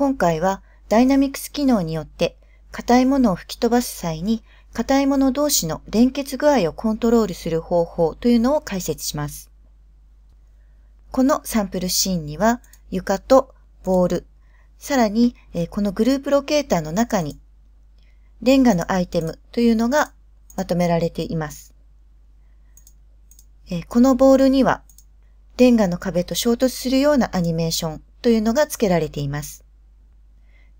今回はダイナミクス機能によって硬いものを吹き飛ばす際に硬いもの同士の連結具合をコントロールする方法というのを解説します。このサンプルシーンには床とボール、さらにこのグループロケーターの中にレンガのアイテムというのがまとめられています。このボールにはレンガの壁と衝突するようなアニメーションというのが付けられています。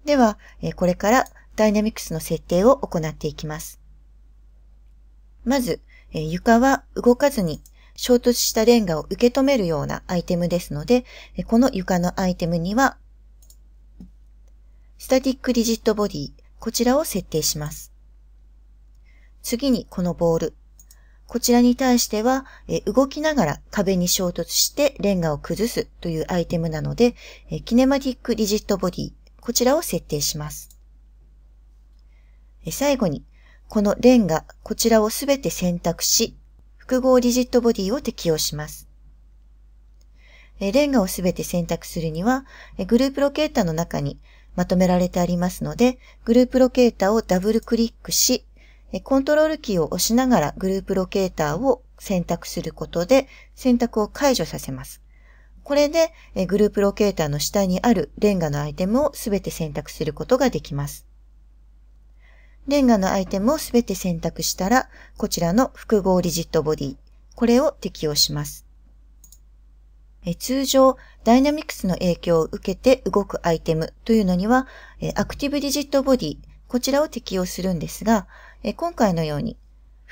では、これからダイナミクスの設定を行っていきます。まず、床は動かずに衝突したレンガを受け止めるようなアイテムですので、この床のアイテムには、スタティックリジットボディ、こちらを設定します。次にこのボール、こちらに対しては、え動きながら壁に衝突してレンガを崩すというアイテムなので、えキネマティックリジットボディ、こちらを設定します。最後に、このレンガ、こちらをすべて選択し、複合リジットボディを適用します。レンガをすべて選択するには、グループロケータの中にまとめられてありますので、グループロケータをダブルクリックし、コントロールキーを押しながらグループロケーターを選択することで選択を解除させます。これでグループロケーターの下にあるレンガのアイテムをすべて選択することができます。レンガのアイテムをすべて選択したら、こちらの複合リジットボディ、これを適用します。通常、ダイナミクスの影響を受けて動くアイテムというのには、アクティブリジットボディ、こちらを適用するんですが、今回のように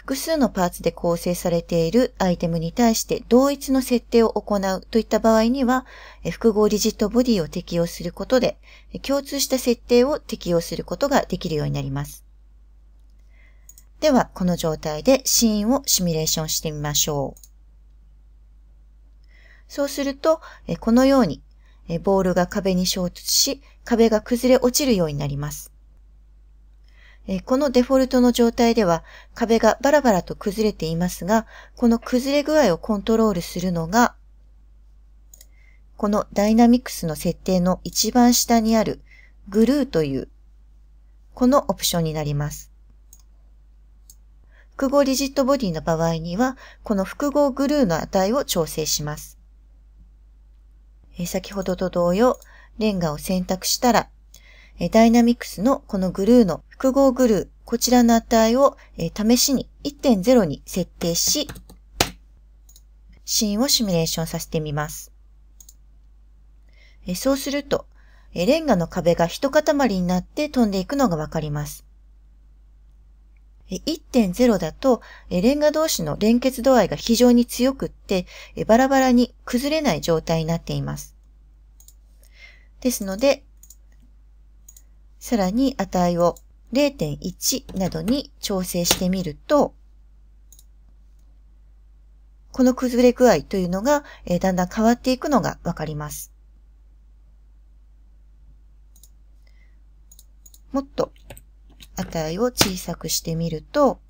複数のパーツで構成されているアイテムに対して同一の設定を行うといった場合には、複合リジットボディを適用することで、共通した設定を適用することができるようになります。では、この状態でシーンをシミュレーションしてみましょう。そうすると、このように、ボールが壁に衝突し、壁が崩れ落ちるようになります。えこのデフォルトの状態では壁がバラバラと崩れていますが、この崩れ具合をコントロールするのが、このダイナミクスの設定の一番下にあるグルーという、このオプションになります。複合リジットボディの場合には、この複合グルーの値を調整します。え先ほどと同様、レンガを選択したら、ダイナミクスのこのグルーの複合グルー、こちらの値を試しに1.0に設定し、シーンをシミュレーションさせてみます。そうすると、レンガの壁が一塊になって飛んでいくのがわかります。1.0だと、レンガ同士の連結度合いが非常に強くって、バラバラに崩れない状態になっています。ですので、さらに値を0.1などに調整してみると、この崩れ具合というのが、えー、だんだん変わっていくのがわかります。もっと値を小さくしてみると、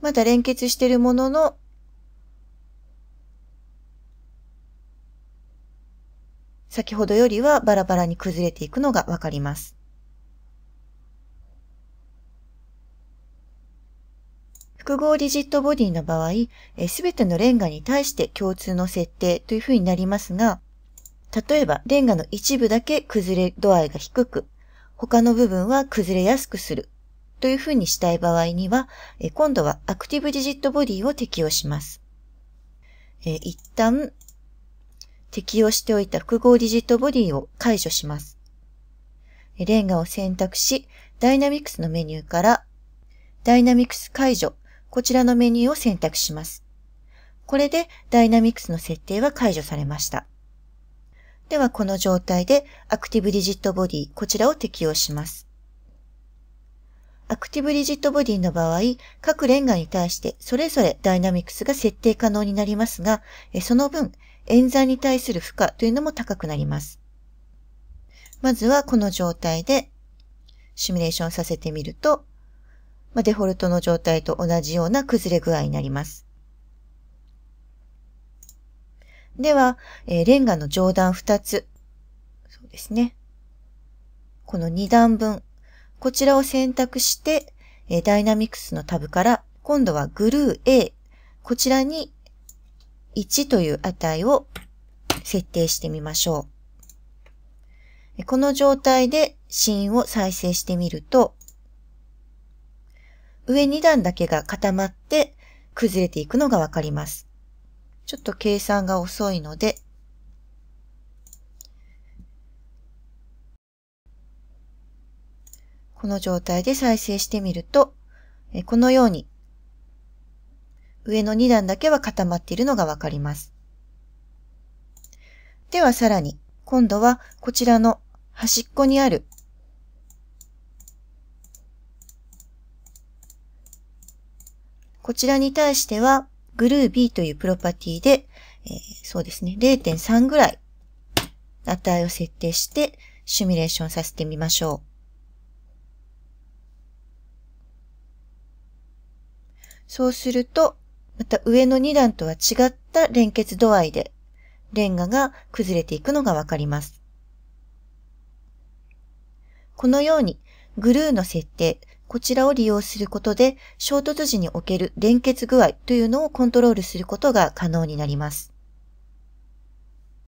まだ連結しているものの先ほどよりはバラバラに崩れていくのがわかります。複合リジットボディの場合、すべてのレンガに対して共通の設定というふうになりますが、例えばレンガの一部だけ崩れ度合いが低く、他の部分は崩れやすくするというふうにしたい場合には、今度はアクティブディジットボディを適用します。一旦適用しておいた複合ディジットボディを解除します。レンガを選択し、ダイナミクスのメニューから、ダイナミクス解除、こちらのメニューを選択します。これでダイナミクスの設定は解除されました。では、この状態でアクティブディジットボディ、こちらを適用します。アクティブリジットボディの場合、各レンガに対してそれぞれダイナミクスが設定可能になりますが、その分、演算に対する負荷というのも高くなります。まずはこの状態でシミュレーションさせてみると、まあ、デフォルトの状態と同じような崩れ具合になります。では、えー、レンガの上段2つ。そうですね。この2段分。こちらを選択して、えー、ダイナミクスのタブから、今度はグルー A。こちらに1という値を設定してみましょう。この状態でシーンを再生してみると、上2段だけが固まって崩れていくのがわかります。ちょっと計算が遅いので、この状態で再生してみると、このように上の2段だけは固まっているのがわかります。ではさらに、今度はこちらの端っこにあるこちらに対しては、グルービーというプロパティで、えー、そうですね、0.3ぐらい値を設定してシミュレーションさせてみましょう。そうすると、また上の2段とは違った連結度合いで、レンガが崩れていくのがわかります。このように、グルーの設定、こちらを利用することで、衝突時における連結具合というのをコントロールすることが可能になります。